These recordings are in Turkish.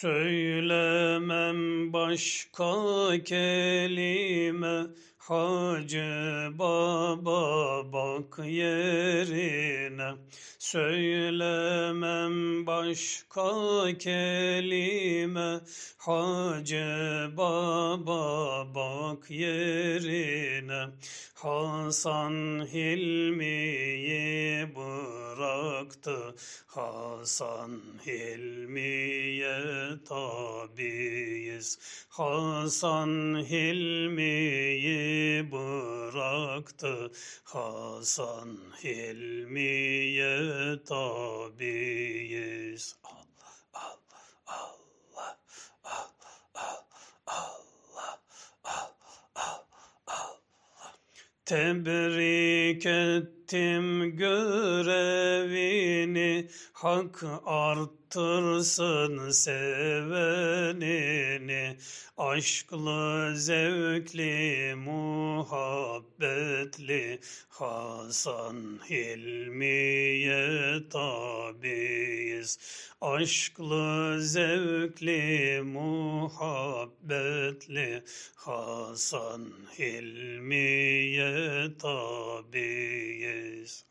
Söylemem başka kelime Hacı baba bak yerine Söylemem başka kelime Hacı baba bak yerine Hasan Hilmi'yi bıraktı, Hasan Hilmi'ye tabiiz. Hasan Hilmi'yi bıraktı, Hasan Hilmi'ye tabiiz. Tebrik ettim görevini, hak arttırsın sevenini, aşklı zevkli mu muhabbetli Hasan Hilmi'ye tabiiz Aşklı zevkli muhabbetli Hasan Hilmi'ye tabiiz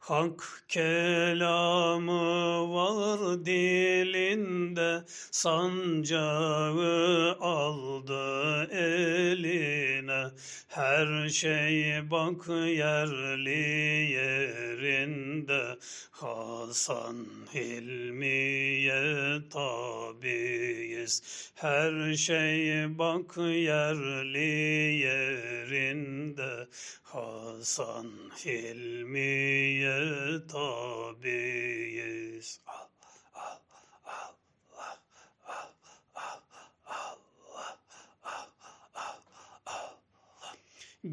Hank Kelamı var dilinde, sancağı aldı eline. Her şey bak yerli yerinde, Hasan Hilmi'ye tabiiz. Her şey bak yerli yerinde, Hasan Hilmi'ye tabiiz. Rabbimiz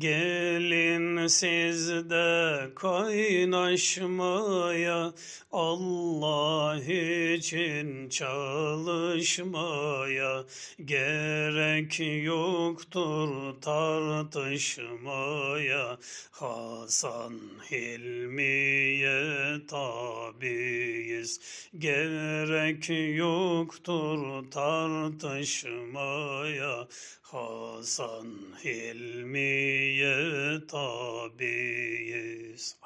Gelin sizde kaynaşmaya Allah için çalışmaya gerek yoktur tartışmaya Hasan Hilmi'ye tabi biz gerek yoktur tartışmaya Hasan Hilmi'ye tabiyiz.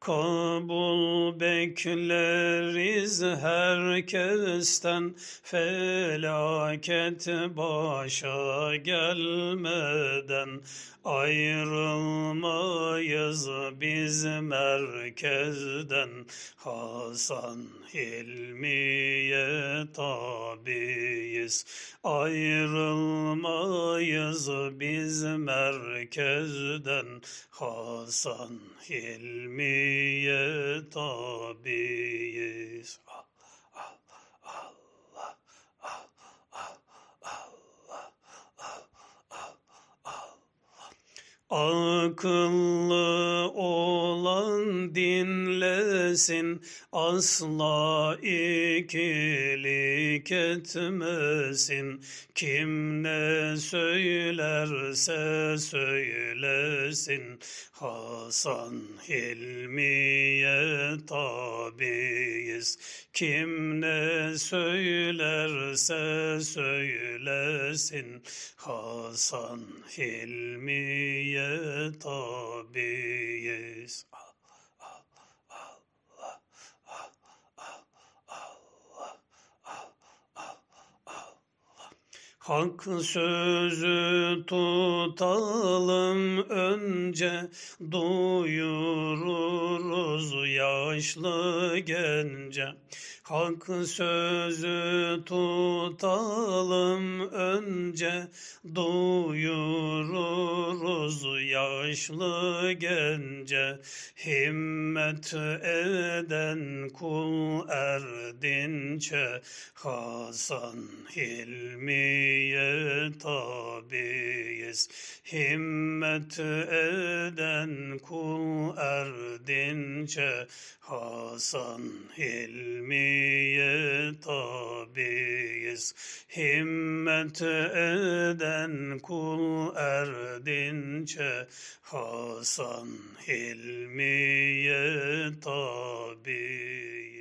Kabul bekleriz herkesten felaket başa gelmeden ayrılmayız biz merkezden Hasan Hilmi'ye tabi biz ayrılmayız biz merkezden Hasan Hilmi'ye tabiyiz. Ah, ah, ah, Akıllı olan dinlesin, Asla ikilik etmesin Kim ne söylerse söylesin Hasan Hilmi'ye tabiiz Kim ne söylerse söylesin Hasan Hilmi'ye tabiiz Hak sözü tutalım önce duyururuz yaşlı gence. Kalk sözü tutalım önce duyururuz yaşlı gence himmet eden kul erdinçe Hasan Hilmi'ye tabiiz himmet eden kul erdinçe Hasan Hilmi'ye tabiiz Himmet eden kul erdinçe Hasan Hilmiye tabiiz